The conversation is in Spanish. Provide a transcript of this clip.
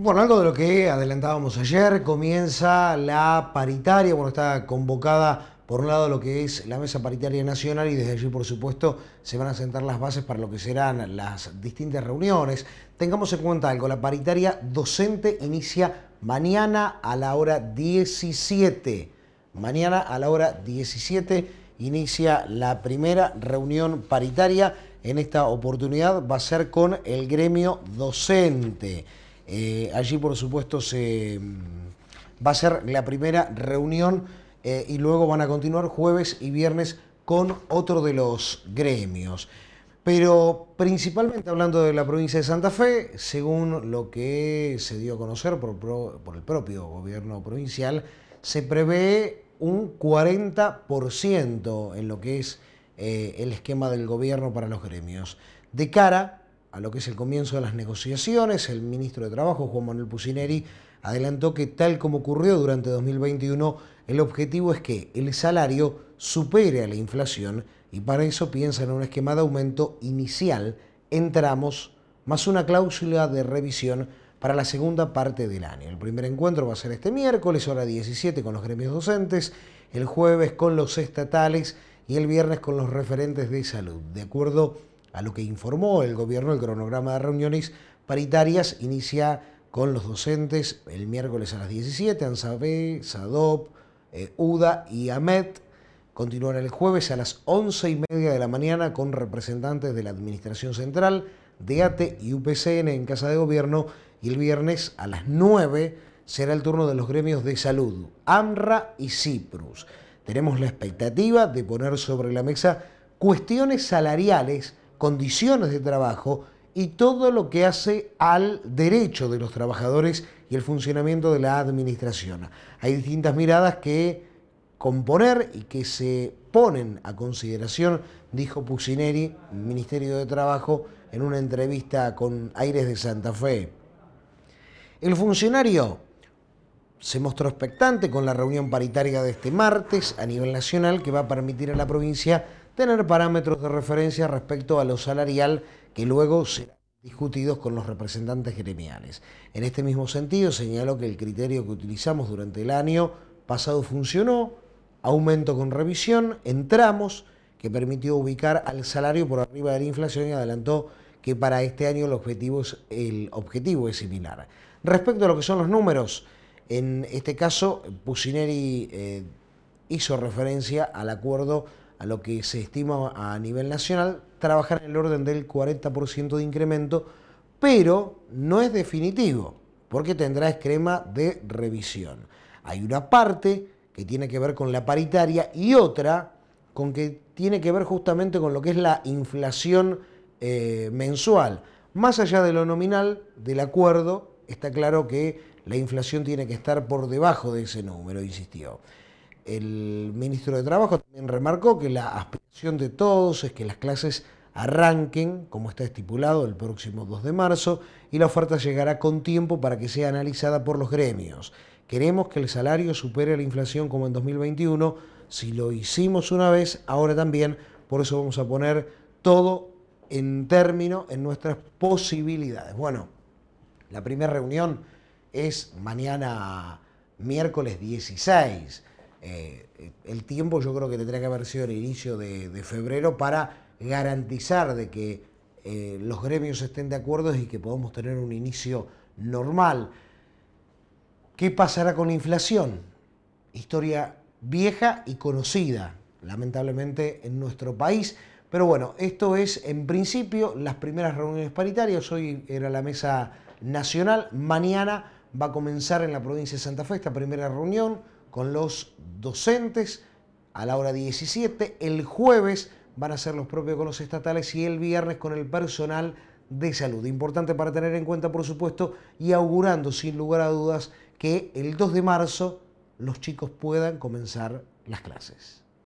Bueno, algo de lo que adelantábamos ayer, comienza la paritaria, bueno, está convocada por un lado lo que es la Mesa Paritaria Nacional y desde allí, por supuesto, se van a sentar las bases para lo que serán las distintas reuniones. Tengamos en cuenta algo, la paritaria docente inicia mañana a la hora 17. Mañana a la hora 17 inicia la primera reunión paritaria. En esta oportunidad va a ser con el gremio docente. Eh, allí, por supuesto, se, mm, va a ser la primera reunión eh, y luego van a continuar jueves y viernes con otro de los gremios. Pero principalmente hablando de la provincia de Santa Fe, según lo que se dio a conocer por, el propio gobierno provincial, se prevé un 40% en lo que es eh, el esquema del gobierno para los gremios, de cara a lo que es el comienzo de las negociaciones, el ministro de Trabajo, Juan Manuel Pucineri, adelantó que tal como ocurrió durante 2021, el objetivo es que el salario supere a la inflación y para eso piensa en un esquema de aumento inicial entramos más una cláusula de revisión para la segunda parte del año. El primer encuentro va a ser este miércoles, hora 17, con los gremios docentes, el jueves con los estatales y el viernes con los referentes de salud. De acuerdo a lo que informó el gobierno, el cronograma de reuniones paritarias inicia con los docentes el miércoles a las 17, Ansabé, SADOP, UDA y AMET. Continuará el jueves a las 11 y media de la mañana con representantes de la Administración Central, DEATE y UPCN en Casa de Gobierno. Y el viernes a las 9 será el turno de los gremios de salud, AMRA y CIPRUS. Tenemos la expectativa de poner sobre la mesa cuestiones salariales condiciones de trabajo y todo lo que hace al derecho de los trabajadores y el funcionamiento de la administración. Hay distintas miradas que componer y que se ponen a consideración, dijo Puccineri, Ministerio de Trabajo, en una entrevista con Aires de Santa Fe. El funcionario se mostró expectante con la reunión paritaria de este martes a nivel nacional que va a permitir a la provincia tener parámetros de referencia respecto a lo salarial que luego serán discutidos con los representantes gremiales. En este mismo sentido, señaló que el criterio que utilizamos durante el año pasado funcionó, aumento con revisión entramos, que permitió ubicar al salario por arriba de la inflación y adelantó que para este año el objetivo es, el objetivo es similar. Respecto a lo que son los números, en este caso Pusineri eh, hizo referencia al acuerdo a lo que se estima a nivel nacional, trabajar en el orden del 40% de incremento, pero no es definitivo, porque tendrá esquema de revisión. Hay una parte que tiene que ver con la paritaria y otra con que tiene que ver justamente con lo que es la inflación eh, mensual. Más allá de lo nominal del acuerdo, está claro que la inflación tiene que estar por debajo de ese número, insistió. El ministro de Trabajo también remarcó que la aspiración de todos es que las clases arranquen, como está estipulado, el próximo 2 de marzo, y la oferta llegará con tiempo para que sea analizada por los gremios. Queremos que el salario supere la inflación como en 2021. Si lo hicimos una vez, ahora también. Por eso vamos a poner todo en término en nuestras posibilidades. Bueno, la primera reunión es mañana miércoles 16. Eh, el tiempo yo creo que tendría que haber sido el inicio de, febrero para garantizar de que eh, los gremios estén de acuerdo y que podamos tener un inicio normal. ¿Qué pasará con la inflación? Historia vieja y conocida, lamentablemente, en nuestro país. Pero bueno, esto es en principio las primeras reuniones paritarias. Hoy era la mesa nacional. Mañana va a comenzar en la provincia de Santa Fe esta primera reunión con los docentes. A la hora 17, el jueves van a ser los propios con los estatales y el viernes con el personal de salud. Importante para tener en cuenta, por supuesto, y augurando sin lugar a dudas que el 2 de marzo los chicos puedan comenzar las clases.